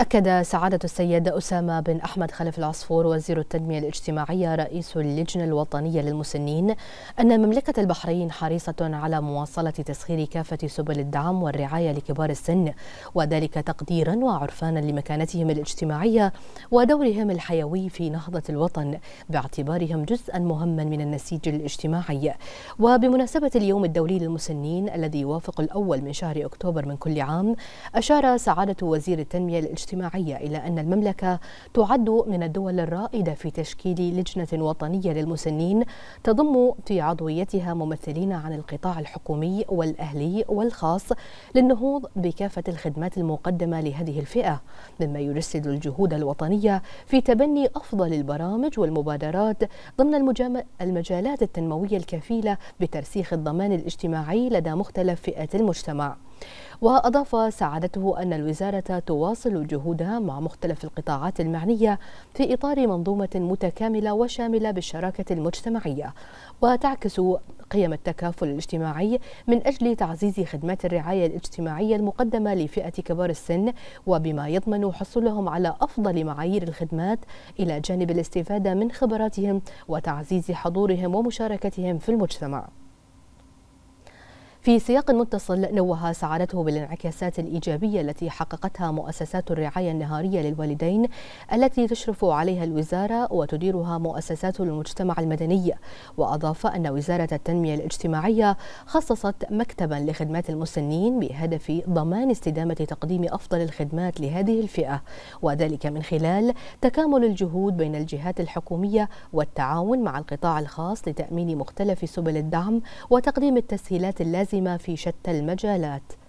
أكد سعادة السيد أسامة بن أحمد خلف العصفور وزير التنمية الاجتماعية رئيس اللجنة الوطنية للمسنين أن مملكة البحرين حريصة على مواصلة تسخير كافة سبل الدعم والرعاية لكبار السن وذلك تقديرا وعرفانا لمكانتهم الاجتماعية ودورهم الحيوي في نهضة الوطن باعتبارهم جزءا مهما من النسيج الاجتماعي وبمناسبة اليوم الدولي للمسنين الذي يوافق الأول من شهر أكتوبر من كل عام أشار سعادة وزير التنمية الاجتماعية الاجتماعية إلا أن المملكة تعد من الدول الرائدة في تشكيل لجنة وطنية للمسنين تضم في عضويتها ممثلين عن القطاع الحكومي والأهلي والخاص للنهوض بكافة الخدمات المقدمة لهذه الفئة مما يجسد الجهود الوطنية في تبني أفضل البرامج والمبادرات ضمن المجالات التنموية الكفيلة بترسيخ الضمان الاجتماعي لدى مختلف فئات المجتمع وأضاف سعادته أن الوزارة تواصل جهودها مع مختلف القطاعات المعنية في إطار منظومة متكاملة وشاملة بالشراكة المجتمعية وتعكس قيم التكافل الاجتماعي من أجل تعزيز خدمات الرعاية الاجتماعية المقدمة لفئة كبار السن وبما يضمن حصولهم على أفضل معايير الخدمات إلى جانب الاستفادة من خبراتهم وتعزيز حضورهم ومشاركتهم في المجتمع في سياق متصل نوه سعادته بالانعكاسات الإيجابية التي حققتها مؤسسات الرعاية النهارية للوالدين التي تشرف عليها الوزارة وتديرها مؤسسات المجتمع المدني وأضاف أن وزارة التنمية الاجتماعية خصصت مكتبا لخدمات المسنين بهدف ضمان استدامة تقديم أفضل الخدمات لهذه الفئة وذلك من خلال تكامل الجهود بين الجهات الحكومية والتعاون مع القطاع الخاص لتأمين مختلف سبل الدعم وتقديم التسهيلات اللازمة الحاسمة في شتى المجالات